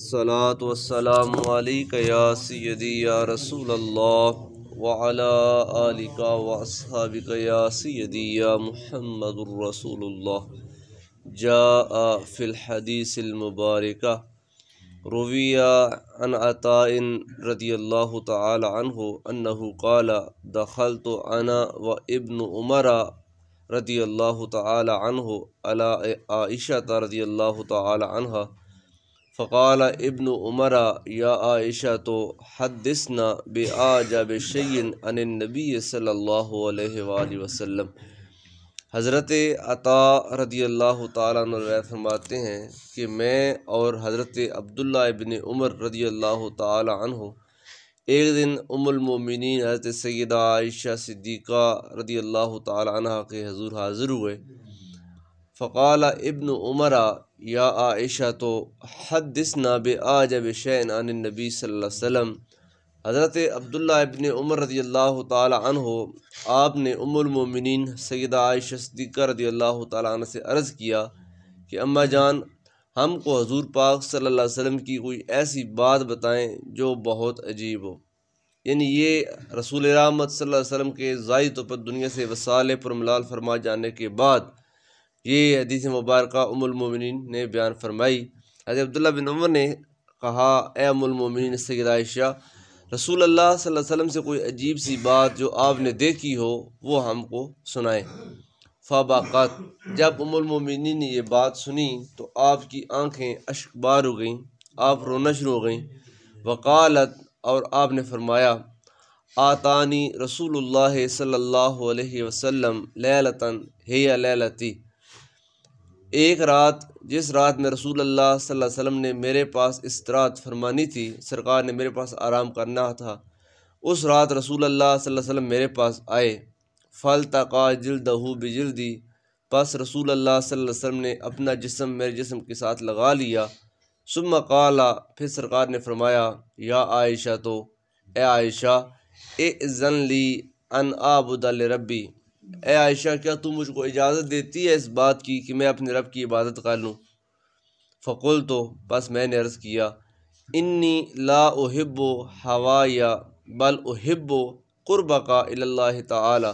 یا وسلام علیک رسول وعلا آلکہ عل و سیدی یا محمد الرسول اللہ جاء فی الحدیث المبارکہ رویہ عن عطائن رضی اللہ تعالی عنہ قال دخلت انا و ابن عمرہ رضی اللہ تعالی عنہ علی عائشہ رضی اللہ تعالی عنہ فقال ابن عمر یا عائشہ تو حدثنا بے آ جا ان نبی صلی اللہ علیہ وآلہ وسلم حضرت عطا رضی اللہ تعالیٰ فرماتے ہیں کہ میں اور حضرت عبداللہ ابن عمر رضی اللہ تعالیٰ عنہ ایک دن ام المومنین حضرت سیدہ عائشہ صدیقہ رضی اللہ تعالیٰ عنہ کے حضور حاضر ہوئے فقال ابن عمرہ یا عائشہ تو حد دس شین آ جب شعین عن نبی صلی اللہ علیہ وسلم حضرت عبداللہ ابن عمر رضی اللہ تعالیٰ عنہ آپ نے ام المومنین سیدہ عائشہ صدیقہ رضی اللہ تعالیٰ عنہ سے عرض کیا کہ اماں جان ہم کو حضور پاک صلی اللہ علیہ وسلم کی کوئی ایسی بات بتائیں جو بہت عجیب ہو یعنی یہ رسول رحمت صلی اللہ علیہ وسلم کے ضائع طور پر دنیا سے وسالے پر ملال فرما جانے کے بعد یہ حدیث مبارکہ ام المومنین نے بیان فرمائی حضرت عبداللہ بن عمر نے کہا اے ام المومنین سید عائشہ رسول اللہ صلی اللہ علیہ وسلم سے کوئی عجیب سی بات جو آپ نے دیکھی ہو وہ ہم کو سنائیں فاباقت جب ام المومنین نے یہ بات سنی تو آپ کی آنکھیں اشک بار ہو گئیں آپ شروع ہو گئیں وقالت اور آپ نے فرمایا آتانی رسول اللہ صلی اللہ علیہ وسلم لیلتن ہی لیلتی ایک رات جس رات میں رسول اللہ صلی اللہ علیہ وسلم نے میرے پاس استراحت فرمانی تھی سرکار نے میرے پاس آرام کرنا تھا اس رات رسول اللہ صلی اللہ علیہ وسلم میرے پاس آئے فل تقا جلد ہو بھی جلدی بس رسول اللہ صلی اللہ علیہ وسلم نے اپنا جسم میرے جسم کے ساتھ لگا لیا ثم قالا پھر سرکار نے فرمایا یا عائشہ تو اے عائشہ اے ازن لی ان آبود ربی اے عائشہ کیا تم مجھ کو اجازت دیتی ہے اس بات کی کہ میں اپنے رب کی عبادت کر لوں فقول تو بس میں نے عرض کیا انی لاؤ و ہوا یا بل و ہب کا اللہ تعالیٰ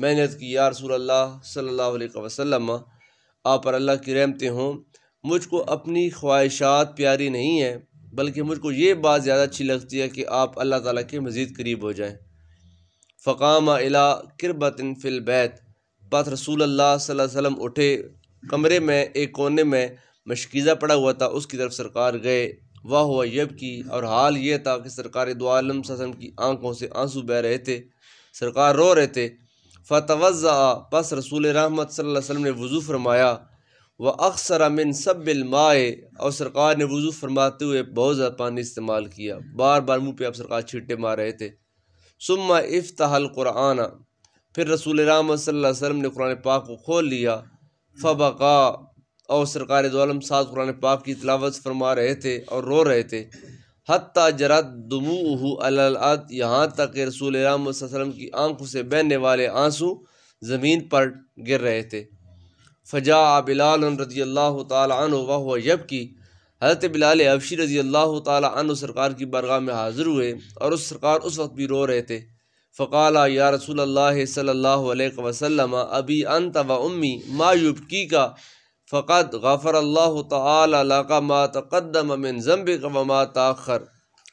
میں نے عرض کی رسول اللہ صلی اللہ علیہ وسلم آپ پر اللہ کی رحمتیں ہوں مجھ کو اپنی خواہشات پیاری نہیں ہیں بلکہ مجھ کو یہ بات زیادہ اچھی لگتی ہے کہ آپ اللہ تعالیٰ کے مزید قریب ہو جائیں فقام الا کربت فی البیت پس رسول اللہ صلی اللہ علیہ وسلم اٹھے کمرے میں ایک کونے میں مشکیزہ پڑا ہوا تھا اس کی طرف سرکار گئے واہ ہوا یب کی اور حال یہ تھا کہ سرکار دو علیہ وسلم کی آنکھوں سے آنسو بہ رہے تھے سرکار رو رہے تھے فتوز آ پس رسول رحمت صلی اللہ علیہ وسلم نے وضو فرمایا وہ اکثر امن سب المائے اور سرکار نے وضو فرماتے ہوئے بہت زیادہ پانی استعمال کیا بار بار منہ پہ آپ سرکار چھیٹے مار رہے تھے سما افتح القرآن پھر رسول رام صلی اللہ علیہ وسلم نے قرآن پاک کو کھول لیا فبقا اور سرکار دولم ساتھ قرآن پاک کی تلاوت فرما رہے تھے اور رو رہے تھے حتیٰ جرد دموہ الد یہاں تک کہ رسول رام صلی اللہ علیہ وسلم کی آنکھوں سے بہنے والے آنسو زمین پر گر رہے تھے فجا بلال رضی اللہ تعالیٰ عنہ وہ یب کی حضرت بلال افشی رضی اللہ تعالیٰ عنہ سرکار کی برغاہ میں حاضر ہوئے اور اس سرکار اس وقت بھی رو رہے تھے یا رسول اللہ صلی اللہ علیہ وسلم ابی انت و امی ما یبکی کا فقط غفر اللہ تعالی ما تقدم من ماتقم و ما تاخر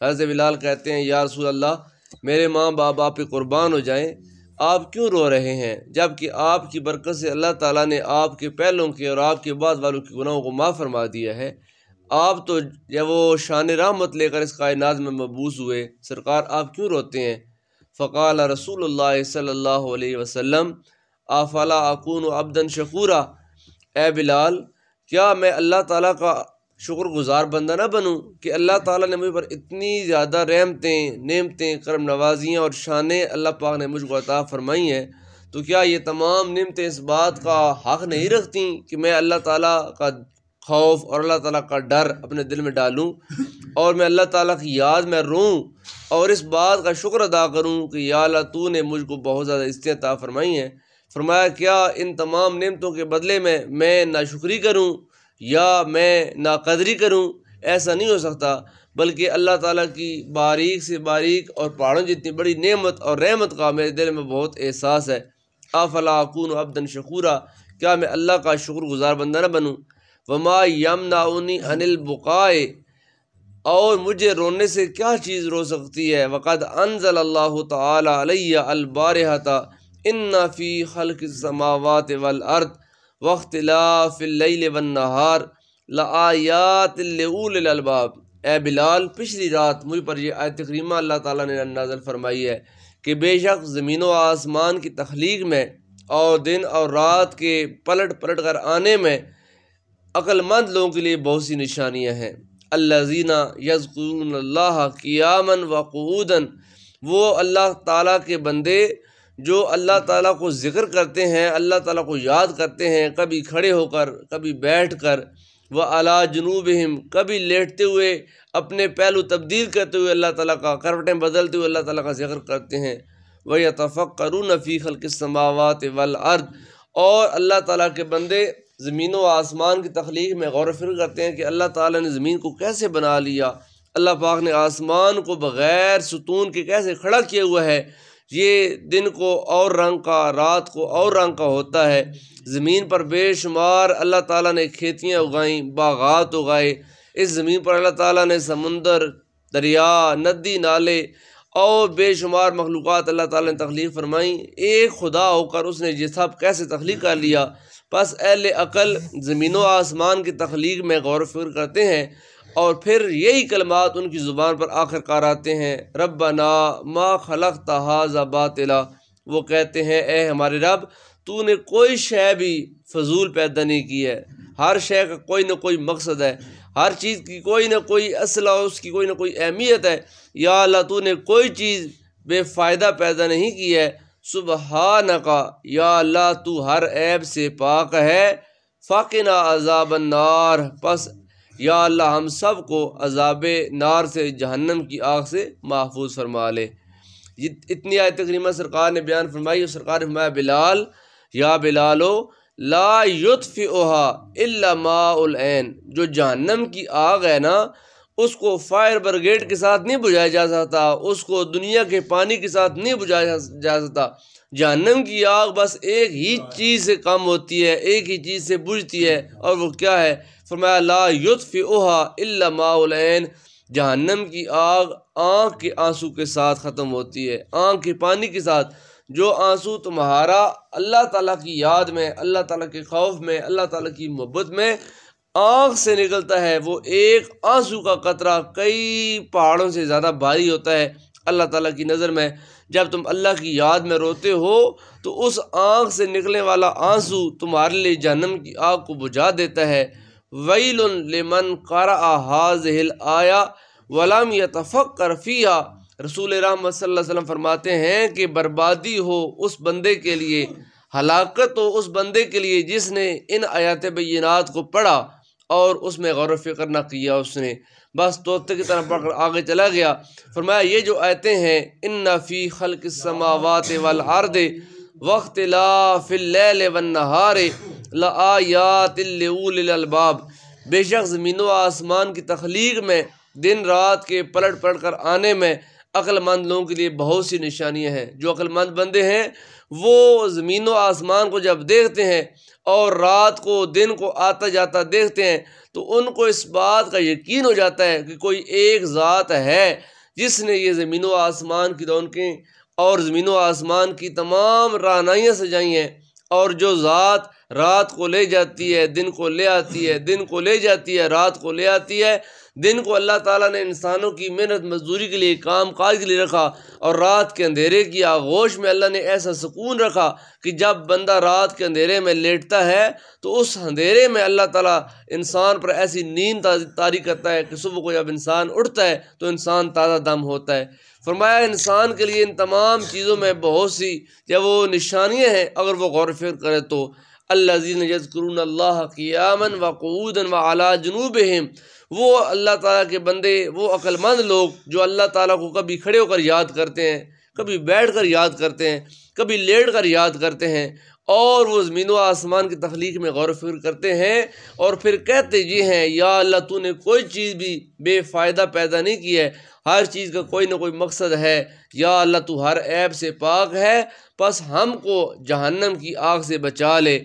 حضرت بلال کہتے ہیں یا رسول اللہ میرے ماں باپ آپ پہ قربان ہو جائیں آپ کیوں رو رہے ہیں جب کہ آپ کی برکت سے اللہ تعالیٰ نے آپ کے پہلوں کے اور آپ کے بعد والوں کے گناہوں کو معاف فرما دیا ہے آپ تو جب وہ شان رحمت لے کر اس کائنات میں مبوس ہوئے سرکار آپ کیوں روتے ہیں فقال رسول اللہ صلی اللہ علیہ وسلم آفلا آکون و ابدن شکورہ اے بلال کیا میں اللہ تعالیٰ کا شکر گزار بندہ نہ بنوں کہ اللہ تعالیٰ نے مجھ پر اتنی زیادہ رحمتیں نعمتیں کرم نوازیاں اور شانیں اللہ پاک نے مجھ کو عطا فرمائی ہیں تو کیا یہ تمام نعمتیں اس بات کا حق نہیں رکھتیں کہ میں اللہ تعالیٰ کا خوف اور اللہ تعالیٰ کا ڈر اپنے دل میں ڈالوں اور میں اللہ تعالیٰ کی یاد میں روں اور اس بات کا شکر ادا کروں کہ یا اللہ تو نے مجھ کو بہت زیادہ استطاع فرمائی ہیں فرمایا کیا ان تمام نعمتوں کے بدلے میں میں نہ شکری کروں یا میں نہ قدری کروں ایسا نہیں ہو سکتا بلکہ اللہ تعالیٰ کی باریک سے باریک اور پہاڑوں جتنی بڑی نعمت اور رحمت کا میرے دل میں بہت احساس ہے آ فلاں ابدن شکورہ کیا میں اللہ کا شکر گزار بندہ نہ بنوں وما یم ناؤنی انل بقائے اور مجھے رونے سے کیا چیز رو سکتی ہے وقت انزل اللہ تعالیٰ علیہ البارحتا ان نافی خلق سماوات ولت وقت لا فل ون ہار لیات الباب اے بلال پچھلی رات مجھ پر یہ آیت تقریمہ اللہ تعالیٰ نے نازل فرمائی ہے کہ بے شک زمین و آسمان کی تخلیق میں اور دن اور رات کے پلٹ پلٹ کر آنے میں عقل مند لوگوں کے لیے بہت سی نشانیاں ہیں اللہ زینہ یزقون اللہ قیامن و قعودن وہ اللہ تعالیٰ کے بندے جو اللہ تعالیٰ کو ذکر کرتے ہیں اللہ تعالیٰ کو یاد کرتے ہیں کبھی کھڑے ہو کر کبھی بیٹھ کر وہ اللہ جنوبہ کبھی لیٹتے ہوئے اپنے پہلو تبدیل کرتے ہوئے اللہ تعالیٰ کا کروٹیں بدلتے ہوئے اللہ تعالیٰ کا ذکر کرتے ہیں وہ تفق کرو نفی حلق سماوات ولاد اور اللہ تعالیٰ کے بندے زمین و آسمان کی تخلیق میں غور و فر کرتے ہیں کہ اللہ تعالیٰ نے زمین کو کیسے بنا لیا اللہ پاک نے آسمان کو بغیر ستون کے کیسے کھڑا کیے ہوا ہے یہ دن کو اور رنگ کا رات کو اور رنگ کا ہوتا ہے زمین پر بے شمار اللہ تعالیٰ نے کھیتیاں اگائیں باغات اگائے اس زمین پر اللہ تعالیٰ نے سمندر دریا ندی نالے اور بے شمار مخلوقات اللہ تعالیٰ نے تخلیق فرمائیں ایک خدا ہو کر اس نے یہ سب کیسے تخلیق کر لیا بس اہل عقل زمین و آسمان کی تخلیق میں غور و فکر کرتے ہیں اور پھر یہی کلمات ان کی زبان پر آخر کار آتے ہیں رب نا ما خلق تحا باطلا وہ کہتے ہیں اے ہمارے رب تو نے کوئی شے بھی فضول پیدا نہیں کی ہے ہر شے کا کوئی نہ کوئی مقصد ہے ہر چیز کی کوئی نہ کوئی اصل اور اس کی کوئی نہ کوئی اہمیت ہے یا اللہ تو نے کوئی چیز بے فائدہ پیدا نہیں کی ہے صبح کا یا اللہ تو ہر عیب سے پاک ہے فاقنا عذاب النار پس یا اللہ ہم سب کو عذاب نار سے جہنم کی آگ سے محفوظ فرما لے اتنی آئے تقریمہ سرکار نے بیان فرمائی اور سرکار فرمایا بلال یا بلالو لا لاطف اوہا العین جو جہنم کی آگ ہے نا اس کو فائر بریگیڈ کے ساتھ نہیں بجھایا جا سکتا اس کو دنیا کے پانی کے ساتھ نہیں بجھایا جا سکتا جہنم کی آگ بس ایک ہی چیز سے کم ہوتی ہے ایک ہی چیز سے بجھتی ہے اور وہ کیا ہے فرمایا لا یطف اوہا الماء العین جہنم کی آگ آنکھ کے آنسو کے ساتھ ختم ہوتی ہے آنکھ کے پانی کے ساتھ جو آنسو تمہارا اللہ تعالیٰ کی یاد میں اللہ تعالیٰ کے خوف میں اللہ تعالیٰ کی محبت میں آنکھ سے نکلتا ہے وہ ایک آنسو کا قطرہ کئی پہاڑوں سے زیادہ بھاری ہوتا ہے اللہ تعالیٰ کی نظر میں جب تم اللہ کی یاد میں روتے ہو تو اس آنکھ سے نکلنے والا آنسو تمہارے لیے جہنم کی آگ کو بجھا دیتا ہے ویل من کارا آز ہل آیا والیا رسول رحمت صلی اللہ علیہ وسلم فرماتے ہیں کہ بربادی ہو اس بندے کے لیے ہلاکت ہو اس بندے کے لیے جس نے ان آیات بینات کو پڑھا اور اس میں غور و فکر نہ کیا اس نے بس طوطے کی طرح پڑھ کر آگے چلا گیا فرمایا یہ جو آیتیں ہیں ان نہ فی خلق سماوات و لار دے وقت نہارے لآیات الالباب بے شک زمین و آسمان کی تخلیق میں دن رات کے پلٹ پلٹ کر آنے میں عقل مند لوگوں کے لیے بہت سی نشانیاں ہیں جو عقل مند بندے ہیں وہ زمین و آسمان کو جب دیکھتے ہیں اور رات کو دن کو آتا جاتا دیکھتے ہیں تو ان کو اس بات کا یقین ہو جاتا ہے کہ کوئی ایک ذات ہے جس نے یہ زمین و آسمان کی رونقیں اور زمین و آسمان کی تمام رانائیاں سجائی ہیں اور جو ذات رات کو لے جاتی ہے دن کو لے آتی ہے دن کو لے جاتی ہے رات کو لے آتی ہے دن کو اللہ تعالیٰ نے انسانوں کی محنت مزدوری کے لیے کام کاج کے لیے رکھا اور رات کے اندھیرے کی آغوش میں اللہ نے ایسا سکون رکھا کہ جب بندہ رات کے اندھیرے میں لیٹتا ہے تو اس اندھیرے میں اللہ تعالیٰ انسان پر ایسی نیند تاری کرتا ہے کہ صبح کو جب انسان اٹھتا ہے تو انسان تازہ دم ہوتا ہے فرمایا انسان کے لیے ان تمام چیزوں میں بہت سی یا وہ نشانیاں ہیں اگر وہ غور و فکر کرے تو اللہ یز کر اللہ کی و قودن و علا جنوبہ وہ اللہ تعالیٰ کے بندے وہ مند لوگ جو اللہ تعالیٰ کو کبھی کھڑے ہو کر یاد کرتے ہیں کبھی بیٹھ کر یاد کرتے ہیں کبھی لیٹ کر یاد کرتے ہیں اور وہ زمین و آسمان کی تخلیق میں غور و فکر کرتے ہیں اور پھر کہتے جی ہیں یا اللہ تو نے کوئی چیز بھی بے فائدہ پیدا نہیں کیا ہے ہر چیز کا کوئی نہ کوئی مقصد ہے یا اللہ تو ہر عیب سے پاک ہے بس ہم کو جہنم کی آگ سے بچا لے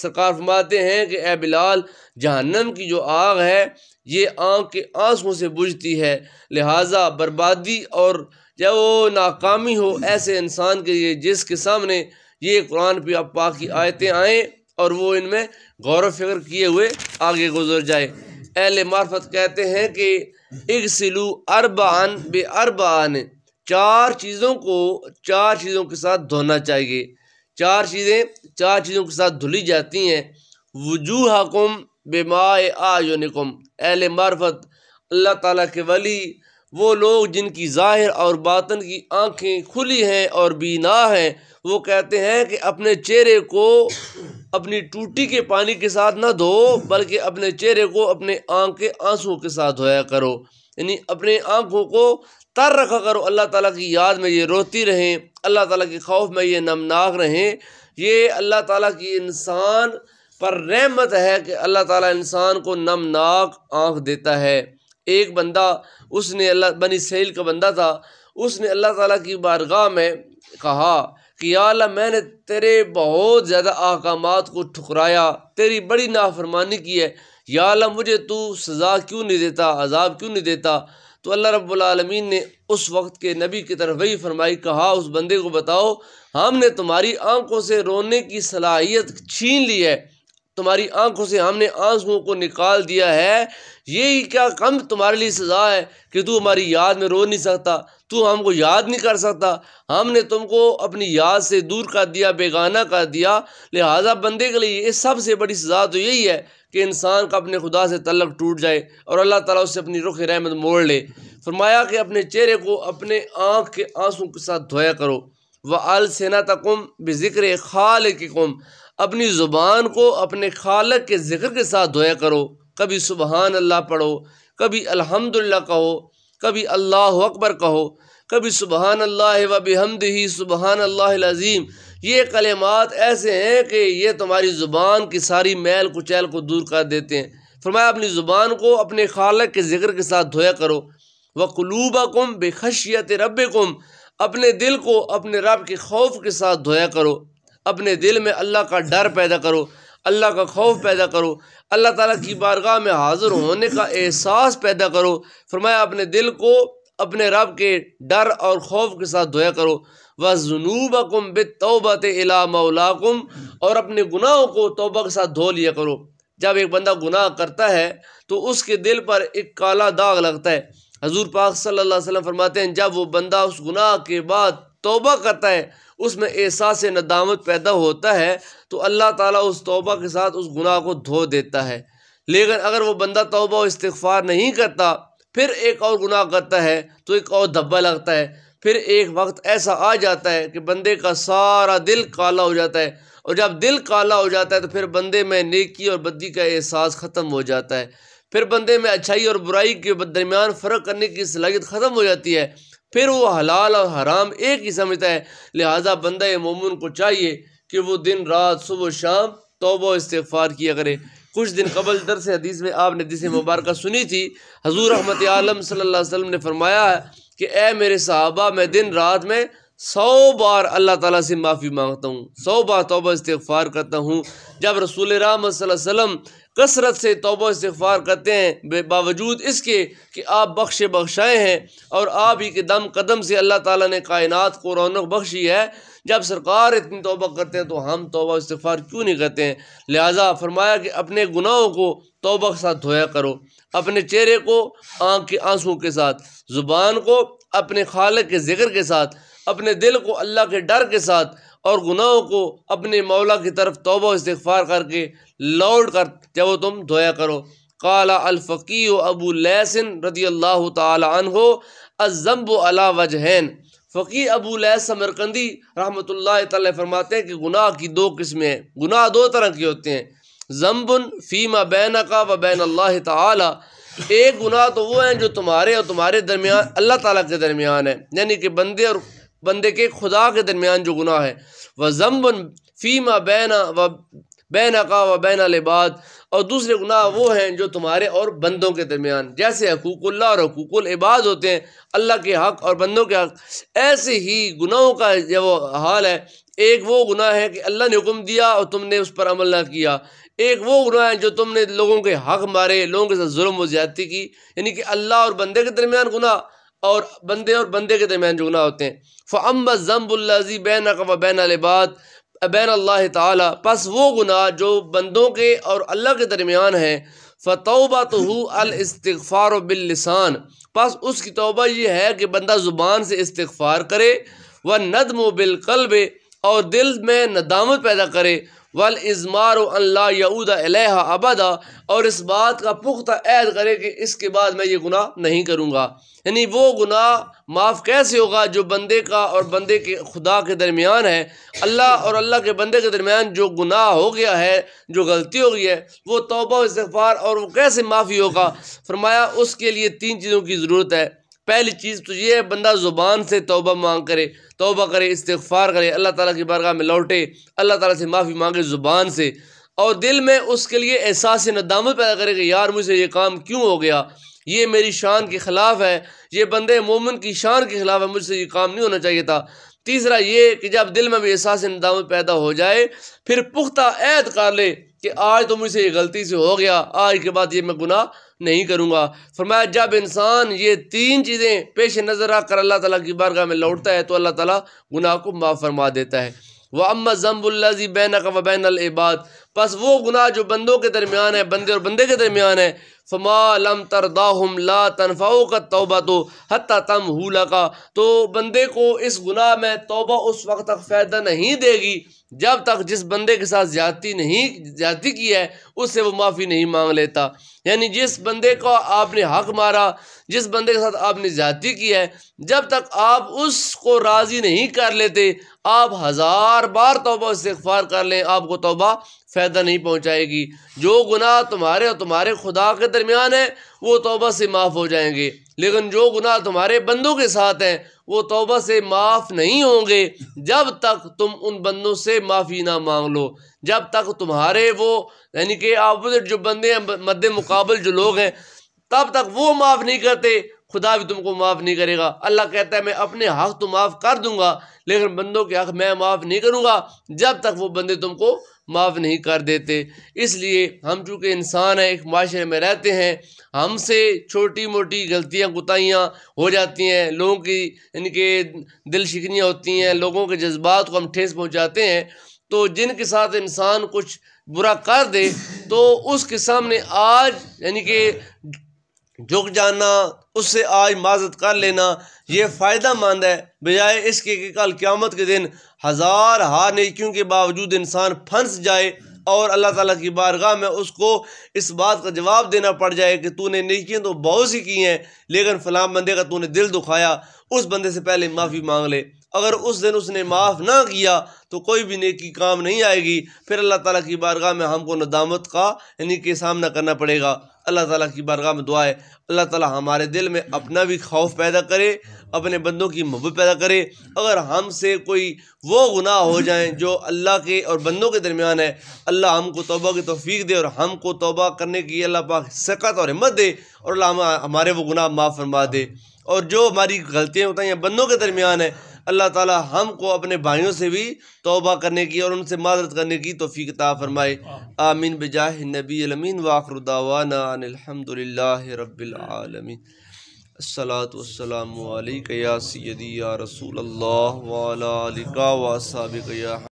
سرکار فرماتے ہیں کہ اے بلال جہنم کی جو آگ ہے یہ آنکھ کے آنسوں سے بجھتی ہے لہٰذا بربادی اور جب وہ ناکامی ہو ایسے انسان کے لیے جس کے سامنے یہ قرآن پہ پاک کی آیتیں آئیں اور وہ ان میں غور و فکر کیے ہوئے آگے گزر جائے اہل معرفت کہتے ہیں کہ اگسلو اربعان بے اربعان چار چیزوں کو چار چیزوں کے ساتھ دھونا چاہیے چار چیزیں چار چیزوں کے ساتھ دھلی جاتی ہیں وجوہ کم بے مائے آ اہل معرفت اللہ تعالیٰ کے ولی وہ لوگ جن کی ظاہر اور باطن کی آنکھیں کھلی ہیں اور بینا ہیں وہ کہتے ہیں کہ اپنے چہرے کو اپنی ٹوٹی کے پانی کے ساتھ نہ دھو بلکہ اپنے چہرے کو اپنے آنکھ کے آنسوں کے ساتھ دھویا کرو یعنی اپنے آنکھوں کو تر رکھا کرو اللہ تعالیٰ کی یاد میں یہ روتی رہیں اللہ تعالیٰ کے خوف میں یہ نمناک رہیں یہ اللہ تعالیٰ کی انسان پر رحمت ہے کہ اللہ تعالیٰ انسان کو نمناک آنکھ دیتا ہے ایک بندہ اس نے اللہ بنی سہیل کا بندہ تھا اس نے اللہ تعالیٰ کی بارگاہ میں کہا کہ یا اللہ میں نے تیرے بہت زیادہ احکامات کو ٹھکرایا تیری بڑی نافرمانی کی ہے یا اللہ مجھے تو سزا کیوں نہیں دیتا عذاب کیوں نہیں دیتا تو اللہ رب العالمین نے اس وقت کے نبی کی طرف وہی فرمائی کہا اس بندے کو بتاؤ ہم نے تمہاری آنکھوں سے رونے کی صلاحیت چھین لی ہے تمہاری آنکھوں سے ہم نے آنسوں کو نکال دیا ہے یہی کیا کم تمہارے لیے سزا ہے کہ تو ہماری یاد میں رو نہیں سکتا تو ہم کو یاد نہیں کر سکتا ہم نے تم کو اپنی یاد سے دور کر دیا بیگانہ کر دیا لہٰذا بندے کے لیے سب سے بڑی سزا تو یہی ہے کہ انسان کا اپنے خدا سے طلب ٹوٹ جائے اور اللہ تعالیٰ اس سے اپنی رخ رحمت موڑ لے فرمایا کہ اپنے چہرے کو اپنے آنکھ کے آنسوں کے ساتھ دھویا کرو وہ السینا تکم بے ذکر خال کی کم اپنی زبان کو اپنے خالق کے ذکر کے ساتھ دھویا کرو کبھی سبحان اللہ پڑھو کبھی الحمد للہ کہو کبھی اللہ اکبر کہو کبھی سبحان اللہ و ہی سبحان اللہ عظیم یہ کلمات ایسے ہیں کہ یہ تمہاری زبان کی ساری میل کچیل کو دور کر دیتے ہیں فرمایا اپنی زبان کو اپنے خالق کے ذکر کے ساتھ دھویا کرو وہ قلوبہ کم خشیت رب کم اپنے دل کو اپنے رب کے خوف کے ساتھ دھویا کرو اپنے دل میں اللہ کا ڈر پیدا کرو اللہ کا خوف پیدا کرو اللہ تعالیٰ کی بارگاہ میں حاضر ہونے کا احساس پیدا کرو فرمایا اپنے دل کو اپنے رب کے ڈر اور خوف کے ساتھ دھویا کرو وہ جنوب کم بت توبہ علامہ اور اپنے گناہوں کو توبہ کے ساتھ دھو لیا کرو جب ایک بندہ گناہ کرتا ہے تو اس کے دل پر ایک کالا داغ لگتا ہے حضور پاک صلی اللہ علیہ وسلم فرماتے ہیں جب وہ بندہ اس گناہ کے بعد توبہ کرتا ہے اس میں احساس ندامت پیدا ہوتا ہے تو اللہ تعالیٰ اس توبہ کے ساتھ اس گناہ کو دھو دیتا ہے لیکن اگر وہ بندہ توبہ و استغفار نہیں کرتا پھر ایک اور گناہ کرتا ہے تو ایک اور دھبا لگتا ہے پھر ایک وقت ایسا آ جاتا ہے کہ بندے کا سارا دل کالا ہو جاتا ہے اور جب دل کالا ہو جاتا ہے تو پھر بندے میں نیکی اور بدی کا احساس ختم ہو جاتا ہے پھر بندے میں اچھائی اور برائی کے درمیان فرق کرنے کی صلاحیت ختم ہو جاتی ہے پھر وہ حلال اور حرام ایک ہی سمجھتا ہے لہٰذا بندہ مومن کو چاہیے کہ وہ دن رات صبح و شام توبہ استغفار کیا کرے کچھ دن قبل درس حدیث میں آپ نے جسے مبارکہ سنی تھی حضور رحمت عالم صلی اللہ علیہ وسلم نے فرمایا ہے کہ اے میرے صحابہ میں دن رات میں سو بار اللہ تعالیٰ سے معافی مانگتا ہوں سو بار توبہ استغفار کرتا ہوں جب رسول رحمت صلی اللہ علیہ وسلم کثرت سے توبہ استغفار کرتے ہیں بے باوجود اس کے کہ آپ بخشے بخشائے ہیں اور آپ ہی کے دم قدم سے اللہ تعالیٰ نے کائنات کو رونق بخشی ہے جب سرکار اتنی توبہ کرتے ہیں تو ہم توبہ استغفار کیوں نہیں کرتے ہیں لہٰذا فرمایا کہ اپنے گناہوں کو توبہ کے ساتھ دھویا کرو اپنے چہرے کو آنکھ کے آنسوں کے ساتھ زبان کو اپنے خالق کے ذکر کے ساتھ اپنے دل کو اللہ کے ڈر کے ساتھ اور گناہوں کو اپنے مولا کی طرف توبہ استغفار کر کے لوٹ جب وہ تم دھویا کرو قال الفقی و ابو لیسن رضی اللہ تعالی عنہ الزمب علا وجہین فقی ابو لیس سمرکندی رحمۃ اللہ تعالی فرماتے ہیں کہ گناہ کی دو قسمیں ہیں گناہ دو طرح کی ہوتے ہیں ضمبن فیما بین و بین اللہ تعالی ایک گناہ تو وہ ہیں جو تمہارے اور تمہارے درمیان اللہ تعالیٰ کے درمیان ہے یعنی کہ بندے اور بندے کے خدا کے درمیان جو گناہ ہے و ضمبن بینا و بینا کا و بین لباد اور دوسرے گناہ وہ ہیں جو تمہارے اور بندوں کے درمیان جیسے حقوق اللہ اور حقوق العباد ہوتے ہیں اللہ کے حق اور بندوں کے حق ایسے ہی گناہوں کا جو حال ہے ایک وہ گناہ ہے کہ اللہ نے حکم دیا اور تم نے اس پر عمل نہ کیا ایک وہ گناہ ہے جو تم نے لوگوں کے حق مارے لوگوں کے ساتھ ظلم و زیادتی کی یعنی کہ اللہ اور بندے کے درمیان گناہ اور بندے اور بندے کے درمیان جو گناہ ہوتے ہیں فعمب ضمب الزی بین الباع بین اللہ تعالیٰ پس وہ گناہ جو بندوں کے اور اللہ کے درمیان ہے فتوبہ تو ہو الاستغفار و بال اس کی توبہ یہ ہے کہ بندہ زبان سے استغفار کرے و ندم و اور دل میں ندامت پیدا کرے ول ازمار و اللہ ذا الحہ ابدا اور اس بات کا پختہ عید کرے کہ اس کے بعد میں یہ گناہ نہیں کروں گا یعنی وہ گناہ معاف کیسے ہوگا جو بندے کا اور بندے کے خدا کے درمیان ہے اللہ اور اللہ کے بندے کے درمیان جو گناہ ہو گیا ہے جو غلطی ہو گئی ہے وہ توبہ و استغفار اور وہ کیسے معافی ہوگا فرمایا اس کے لیے تین چیزوں کی ضرورت ہے پہلی چیز تو یہ ہے بندہ زبان سے توبہ مانگ کرے توبہ کرے استغفار کرے اللہ تعالیٰ کی بارگاہ میں لوٹے اللہ تعالیٰ سے معافی مانگے زبان سے اور دل میں اس کے لیے احساس ندامت پیدا کرے کہ یار مجھے یہ کام کیوں ہو گیا یہ میری شان کے خلاف ہے یہ بندے مومن کی شان کے خلاف ہے مجھ سے یہ کام نہیں ہونا چاہیے تھا تیسرا یہ کہ جب دل میں بھی احساس ندامت پیدا ہو جائے پھر پختہ عید کر لے کہ آج تو مجھ سے یہ غلطی سے ہو گیا آج کے بعد یہ میں گناہ نہیں کروں گا فرمایا جب انسان یہ تین چیزیں پیش نظر آ کر اللہ تعالیٰ کی بارگاہ میں لوٹتا ہے تو اللہ تعالیٰ گناہ کو معاف فرما دیتا ہے وہ ضمب اللہ بین و بین العباد بس وہ گناہ جو بندوں کے درمیان ہے بندے اور بندے کے درمیان ہے فما لم لا کا توبہ تو تم لگا تو بندے کو اس گناہ میں توبہ اس وقت تک فائدہ نہیں دے گی جب تک جس بندے کے ساتھ زیادتی نہیں زیادتی کی ہے اس سے وہ معافی نہیں مانگ لیتا یعنی جس بندے کو آپ نے حق مارا جس بندے کے ساتھ آپ نے زیادتی کی ہے جب تک آپ اس کو راضی نہیں کر لیتے آپ ہزار بار توبہ اس سے اغفار کر لیں آپ کو توبہ فائدہ نہیں پہنچائے گی جو گناہ تمہارے اور تمہارے خدا کے درمیان ہے وہ توبہ سے معاف ہو جائیں گے لیکن جو گناہ تمہارے بندوں کے ساتھ ہیں وہ توبہ سے معاف نہیں ہوں گے جب تک تم ان بندوں سے معافی نہ مانگ لو جب تک تمہارے وہ یعنی کہ آپوزٹ جو بندے ہیں مد مقابل جو لوگ ہیں تب تک وہ معاف نہیں کرتے خدا بھی تم کو معاف نہیں کرے گا اللہ کہتا ہے میں اپنے حق تو معاف کر دوں گا لیکن بندوں کے حق میں معاف نہیں کروں گا جب تک وہ بندے تم کو معاف نہیں کر دیتے اس لیے ہم چونکہ انسان ہیں ایک معاشرے میں رہتے ہیں ہم سے چھوٹی موٹی غلطیاں کتائیاں ہو جاتی ہیں لوگوں کی ان کے دل شکنیاں ہوتی ہیں لوگوں کے جذبات کو ہم ٹھیس پہنچاتے ہیں تو جن کے ساتھ انسان کچھ برا کر دے تو اس کے سامنے آج یعنی کہ جھک جانا اس سے آج معذت کر لینا یہ فائدہ مند ہے بجائے اس کے کہ کل قیامت کے دن ہزار ہار نیکیوں کے باوجود انسان پھنس جائے اور اللہ تعالیٰ کی بارگاہ میں اس کو اس بات کا جواب دینا پڑ جائے کہ تو نے نیکیاں تو بہت سی کی ہیں لیکن فلاں بندے کا تو نے دل دکھایا اس بندے سے پہلے معافی مانگ لے اگر اس دن اس نے معاف نہ کیا تو کوئی بھی نیکی کام نہیں آئے گی پھر اللہ تعالیٰ کی بارگاہ میں ہم کو ندامت کا یعنی کہ سامنا کرنا پڑے گا اللہ تعالیٰ کی بارگاہ میں دعا ہے اللہ تعالیٰ ہمارے دل میں اپنا بھی خوف پیدا کرے اپنے بندوں کی محبت پیدا کرے اگر ہم سے کوئی وہ گناہ ہو جائیں جو اللہ کے اور بندوں کے درمیان ہے اللہ ہم کو توبہ کی توفیق دے اور ہم کو توبہ کرنے کی اللہ پاک سکت اور ہمت دے اور اللہ ہمارے وہ گناہ معاف فرما دے اور جو ہماری غلطیاں ہوتا ہیں بندوں کے درمیان ہے اللہ تعالی ہم کو اپنے بھائیوں سے بھی توبہ کرنے کی اور ان سے معذرت کرنے کی توفیق عطا فرمائے آمین بجاہ نبی الامین واخر دعوانا ان الحمد للہ رب العالمین الصلاۃ والسلام علیک یا سیدی یا رسول اللہ وعلا علیکہ وصحابک یا